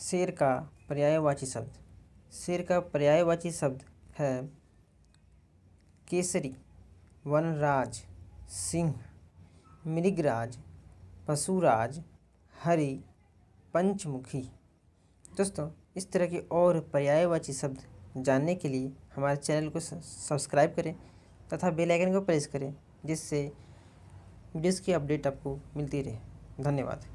शेर का पर्यायवाची शब्द शेर का पर्यायवाची शब्द है केसरी वनराज सिंह मृगराज पशुराज हरि पंचमुखी दोस्तों इस तरह के और पर्यायवाची शब्द जानने के लिए हमारे चैनल को सब्सक्राइब करें तथा बेल आइकन को प्रेस करें जिससे वीडियोस की अपडेट आपको मिलती रहे धन्यवाद